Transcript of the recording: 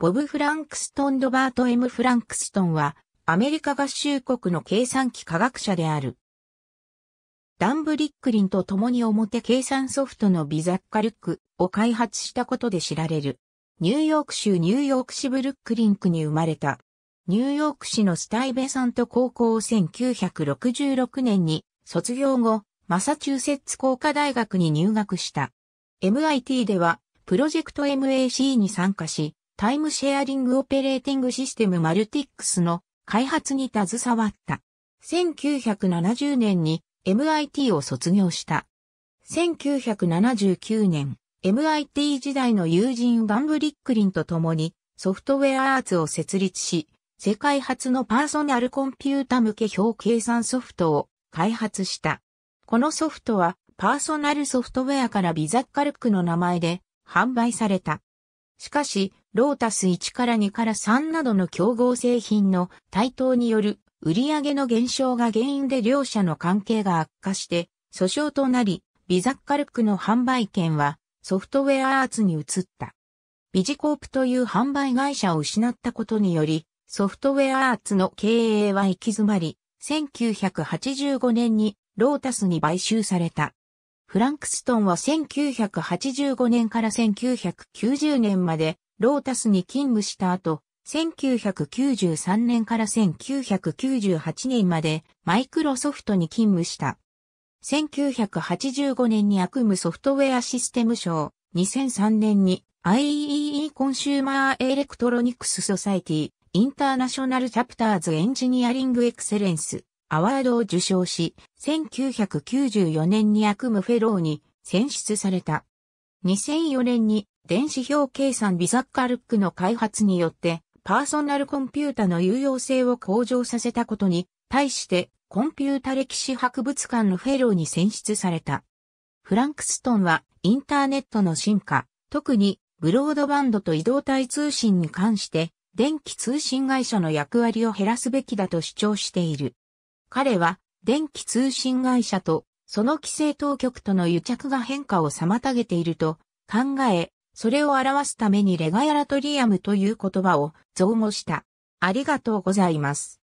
ボブ・フランクストン・ドバート・ M・ フランクストンは、アメリカ合衆国の計算機科学者である。ダン・ブリックリンと共に表計算ソフトのビザッカルックを開発したことで知られる。ニューヨーク州ニューヨーク市ブルックリンクに生まれた。ニューヨーク市のスタイベサント高校を1966年に卒業後、マサチューセッツ工科大学に入学した。MIT ではプロジェクト MAC に参加し、タイムシェアリングオペレーティングシステムマルティックスの開発に携わった。1970年に MIT を卒業した。1979年、MIT 時代の友人バンブリックリンと共にソフトウェアアーツを設立し、世界初のパーソナルコンピュータ向け表計算ソフトを開発した。このソフトはパーソナルソフトウェアからビザッカルクの名前で販売された。しかし、ロータス1から2から3などの競合製品の台頭による売上げの減少が原因で両社の関係が悪化して訴訟となり、ビザッカルクの販売権はソフトウェアアーツに移った。ビジコープという販売会社を失ったことにより、ソフトウェアアーツの経営は行き詰まり、1985年にロータスに買収された。フランクストンは1985年から1990年までロータスに勤務した後、1993年から1998年までマイクロソフトに勤務した。1985年に悪夢ソフトウェアシステム賞、2003年に i e e コンシューマーエレクトロニクスソサイティ、インターナショナルチャプターズエンジニアリングエクセレンス、アワードを受賞し、1994年に悪夢フェローに選出された。2004年に電子表計算ビザッカルックの開発によってパーソナルコンピュータの有用性を向上させたことに対してコンピュータ歴史博物館のフェローに選出された。フランクストンはインターネットの進化、特にブロードバンドと移動体通信に関して電気通信会社の役割を減らすべきだと主張している。彼は電気通信会社とその規制当局との癒着が変化を妨げていると考え、それを表すためにレガヤラトリアムという言葉を造語した。ありがとうございます。